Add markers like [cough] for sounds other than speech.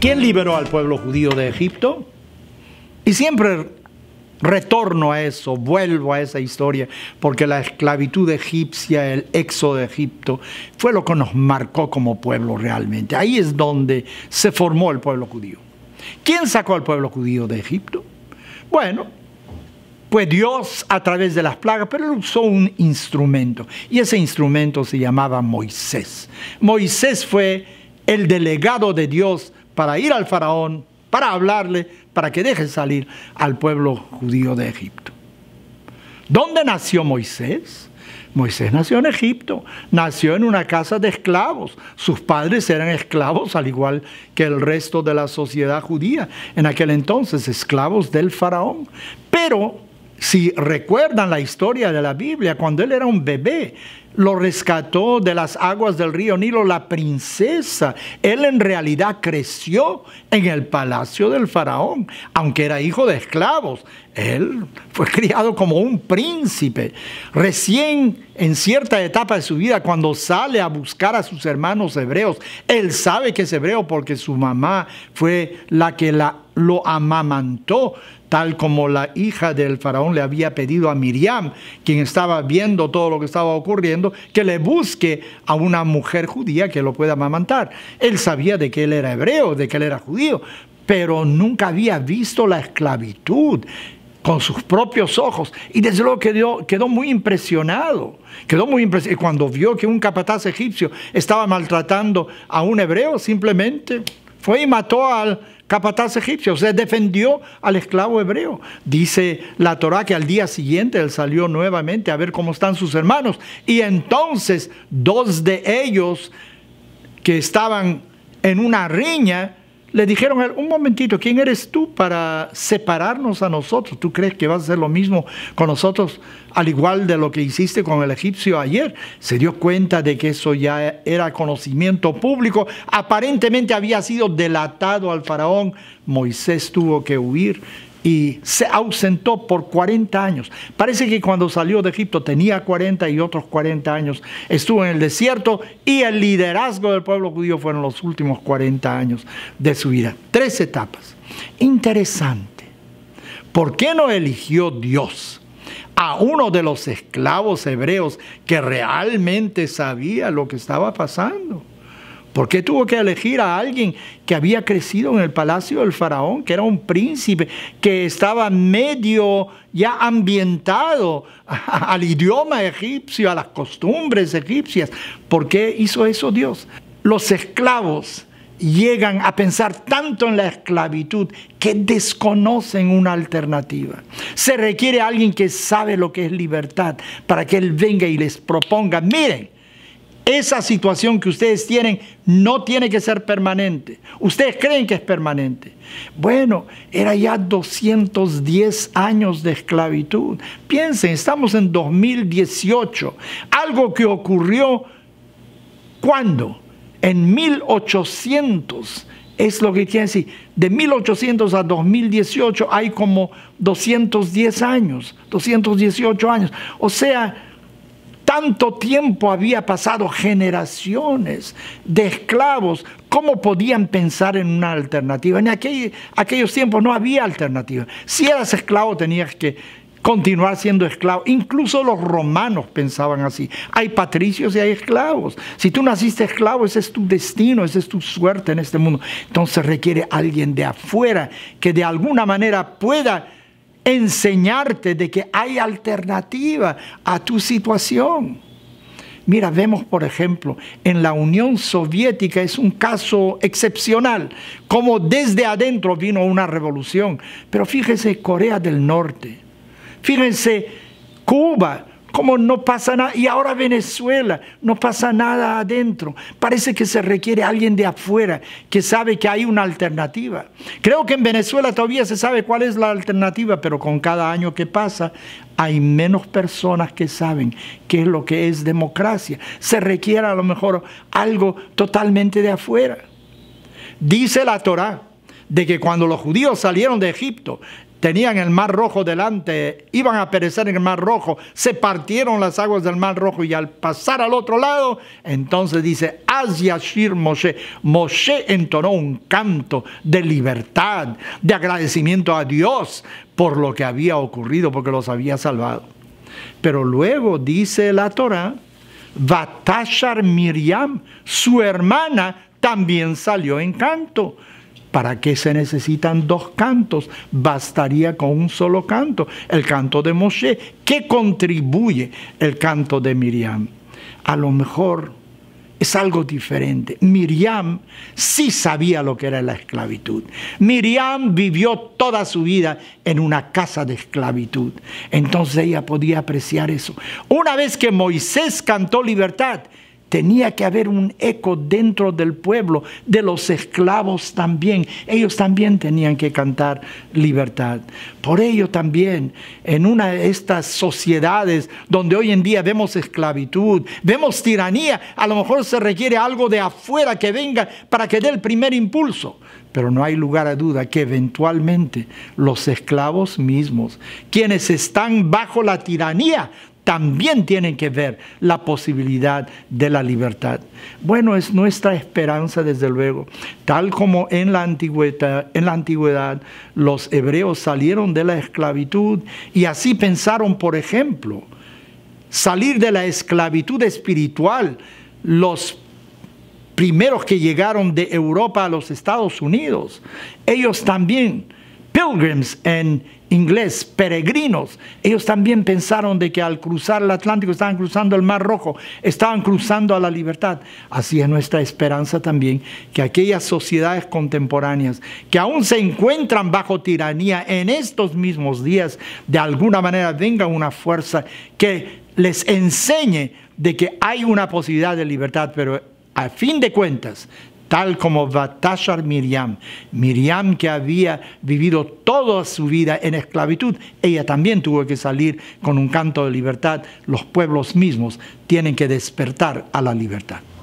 ¿Quién liberó al pueblo judío de Egipto? Y siempre retorno a eso, vuelvo a esa historia, porque la esclavitud egipcia, el éxodo de Egipto, fue lo que nos marcó como pueblo realmente. Ahí es donde se formó el pueblo judío. ¿Quién sacó al pueblo judío de Egipto? Bueno, fue Dios a través de las plagas, pero él usó un instrumento y ese instrumento se llamaba Moisés. Moisés fue el delegado de Dios para ir al faraón, para hablarle, para que deje salir al pueblo judío de Egipto. ¿Dónde nació Moisés? Moisés nació en Egipto, nació en una casa de esclavos. Sus padres eran esclavos al igual que el resto de la sociedad judía, en aquel entonces esclavos del faraón. Pero si recuerdan la historia de la Biblia, cuando él era un bebé, lo rescató de las aguas del río Nilo la princesa. Él en realidad creció en el palacio del faraón, aunque era hijo de esclavos. Él fue [laughs] criado como un príncipe. Recién en cierta etapa de su vida, cuando sale a buscar a sus hermanos hebreos, él sabe que es hebreo porque su mamá fue la que la lo amamantó, tal como la hija del faraón le había pedido a Miriam, quien estaba viendo todo lo que estaba ocurriendo, que le busque a una mujer judía que lo pueda amamantar. Él sabía de que él era hebreo, de que él era judío, pero nunca había visto la esclavitud con sus propios ojos. Y desde luego quedó, quedó muy impresionado. Quedó muy impresionado. Cuando vio que un capataz egipcio estaba maltratando a un hebreo, simplemente fue y mató al capataz egipcio, o sea, defendió al esclavo hebreo. Dice la Torá que al día siguiente él salió nuevamente a ver cómo están sus hermanos y entonces dos de ellos que estaban en una riña le dijeron a él, un momentito, ¿quién eres tú para separarnos a nosotros? ¿Tú crees que vas a hacer lo mismo con nosotros al igual de lo que hiciste con el egipcio ayer? Se dio cuenta de que eso ya era conocimiento público. Aparentemente había sido delatado al faraón. Moisés tuvo que huir y se ausentó por 40 años. Parece que cuando salió de Egipto tenía 40 y otros 40 años. Estuvo en el desierto y el liderazgo del pueblo judío fueron los últimos 40 años de su vida. Tres etapas. Interesante. ¿Por qué no eligió Dios? a uno de los esclavos hebreos que realmente sabía lo que estaba pasando. ¿Por qué tuvo que elegir a alguien que había crecido en el palacio del faraón, que era un príncipe, que estaba medio ya ambientado al idioma egipcio, a las costumbres egipcias? ¿Por qué hizo eso Dios? Los esclavos llegan a pensar tanto en la esclavitud que desconocen una alternativa. Se requiere a alguien que sabe lo que es libertad para que él venga y les proponga, miren, esa situación que ustedes tienen no tiene que ser permanente. Ustedes creen que es permanente. Bueno, era ya 210 años de esclavitud. Piensen, estamos en 2018. Algo que ocurrió cuando? En 1800. Es lo que quiere decir. De 1800 a 2018 hay como 210 años, 218 años. O sea, tanto tiempo había pasado, generaciones de esclavos. ¿Cómo podían pensar en una alternativa? En aquellos tiempos no había alternativa. Si eras esclavo tenías que continuar siendo esclavo. Incluso los romanos pensaban así. Hay patricios y hay esclavos. Si tú naciste esclavo, ese es tu destino, esa es tu suerte en este mundo. Entonces requiere alguien de afuera que de alguna manera pueda enseñarte de que hay alternativa a tu situación. Mira, vemos por ejemplo en la Unión Soviética, es un caso excepcional, como desde adentro vino una revolución. Pero fíjense Corea del Norte, fíjense Cuba, ¿Cómo no pasa nada. Y ahora Venezuela, no pasa nada adentro. Parece que se requiere alguien de afuera que sabe que hay una alternativa. Creo que en Venezuela todavía se sabe cuál es la alternativa, pero con cada año que pasa hay menos personas que saben qué es lo que es democracia. Se requiere a lo mejor algo totalmente de afuera. Dice la Torá de que cuando los judíos salieron de Egipto, tenían el mar rojo delante, iban a perecer en el mar rojo, se partieron las aguas del mar rojo y al pasar al otro lado, entonces dice, Asyashir Moshe, Moshe entonó un canto de libertad, de agradecimiento a Dios por lo que había ocurrido, porque los había salvado. Pero luego dice la Torah, Batashar Miriam, su hermana, también salió en canto. ¿Para qué se necesitan dos cantos? Bastaría con un solo canto, el canto de Moshe. ¿Qué contribuye el canto de Miriam? A lo mejor es algo diferente. Miriam sí sabía lo que era la esclavitud. Miriam vivió toda su vida en una casa de esclavitud. Entonces ella podía apreciar eso. Una vez que Moisés cantó libertad, Tenía que haber un eco dentro del pueblo, de los esclavos también. Ellos también tenían que cantar libertad. Por ello también, en una de estas sociedades donde hoy en día vemos esclavitud, vemos tiranía, a lo mejor se requiere algo de afuera que venga para que dé el primer impulso. Pero no hay lugar a duda que eventualmente los esclavos mismos, quienes están bajo la tiranía también tienen que ver la posibilidad de la libertad. Bueno, es nuestra esperanza, desde luego. Tal como en la antigüedad, en la antigüedad los hebreos salieron de la esclavitud y así pensaron, por ejemplo, salir de la esclavitud espiritual los primeros que llegaron de Europa a los Estados Unidos. Ellos también, pilgrims en inglés, peregrinos. Ellos también pensaron de que al cruzar el Atlántico estaban cruzando el Mar Rojo, estaban cruzando a la libertad. Así es nuestra esperanza también que aquellas sociedades contemporáneas que aún se encuentran bajo tiranía en estos mismos días, de alguna manera venga una fuerza que les enseñe de que hay una posibilidad de libertad, pero a fin de cuentas tal como Batashar Miriam. Miriam que había vivido toda su vida en esclavitud, ella también tuvo que salir con un canto de libertad. Los pueblos mismos tienen que despertar a la libertad.